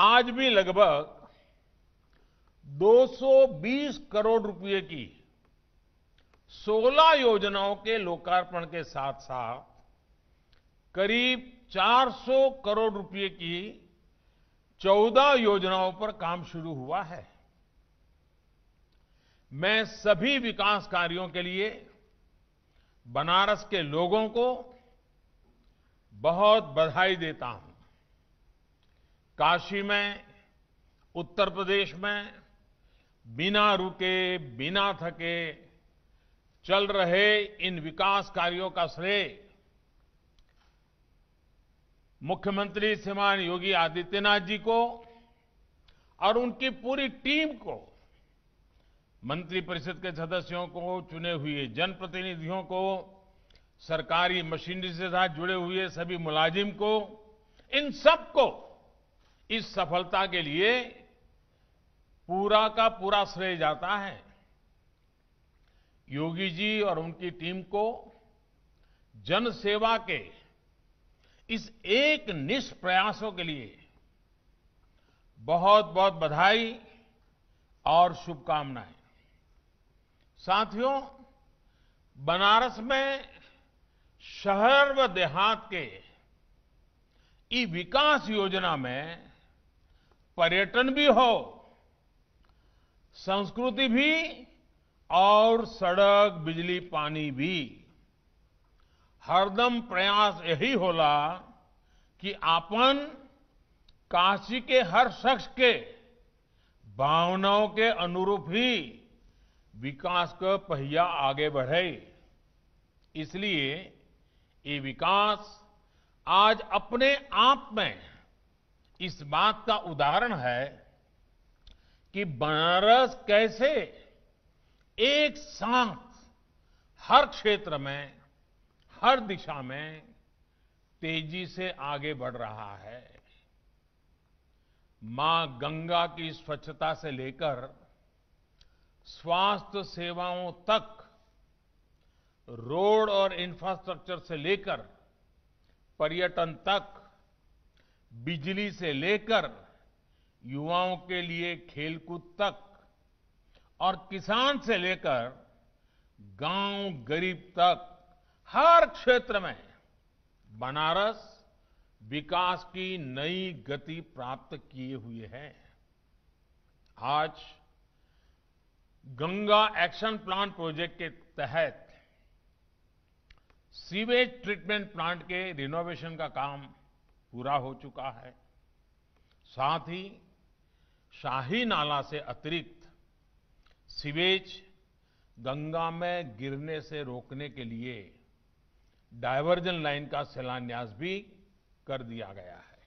आज भी लगभग 220 करोड़ रुपए की 16 योजनाओं के लोकार्पण के साथ साथ करीब 400 करोड़ रुपए की 14 योजनाओं पर काम शुरू हुआ है मैं सभी विकास कार्यों के लिए बनारस के लोगों को बहुत बधाई देता हूं काशी में उत्तर प्रदेश में बिना रुके बिना थके चल रहे इन विकास कार्यों का श्रेय मुख्यमंत्री श्रीमान योगी आदित्यनाथ जी को और उनकी पूरी टीम को मंत्रिपरिषद के सदस्यों को चुने हुए जनप्रतिनिधियों को सरकारी मशीनरी से साथ जुड़े हुए सभी मुलाजिम को इन सबको इस सफलता के लिए पूरा का पूरा श्रेय जाता है योगी जी और उनकी टीम को जनसेवा के इस एक निष्ठ प्रयासों के लिए बहुत बहुत बधाई और शुभकामनाएं साथियों बनारस में शहर व देहात के ई विकास योजना में पर्यटन भी हो संस्कृति भी और सड़क बिजली पानी भी हरदम प्रयास यही होला कि आपन काशी के हर शख्स के भावनाओं के अनुरूप ही विकास का पहिया आगे बढ़े इसलिए ये विकास आज अपने आप में इस बात का उदाहरण है कि बनारस कैसे एक साथ हर क्षेत्र में हर दिशा में तेजी से आगे बढ़ रहा है मां गंगा की स्वच्छता से लेकर स्वास्थ्य सेवाओं तक रोड और इंफ्रास्ट्रक्चर से लेकर पर्यटन तक बिजली से लेकर युवाओं के लिए खेलकूद तक और किसान से लेकर गांव गरीब तक हर क्षेत्र में बनारस विकास की नई गति प्राप्त किए हुए है आज गंगा एक्शन प्लान प्रोजेक्ट के तहत सीवेज ट्रीटमेंट प्लांट के रिनोवेशन का काम पूरा हो चुका है साथ ही शाही नाला से अतिरिक्त सीवेज गंगा में गिरने से रोकने के लिए डायवर्जन लाइन का शिलान्यास भी कर दिया गया है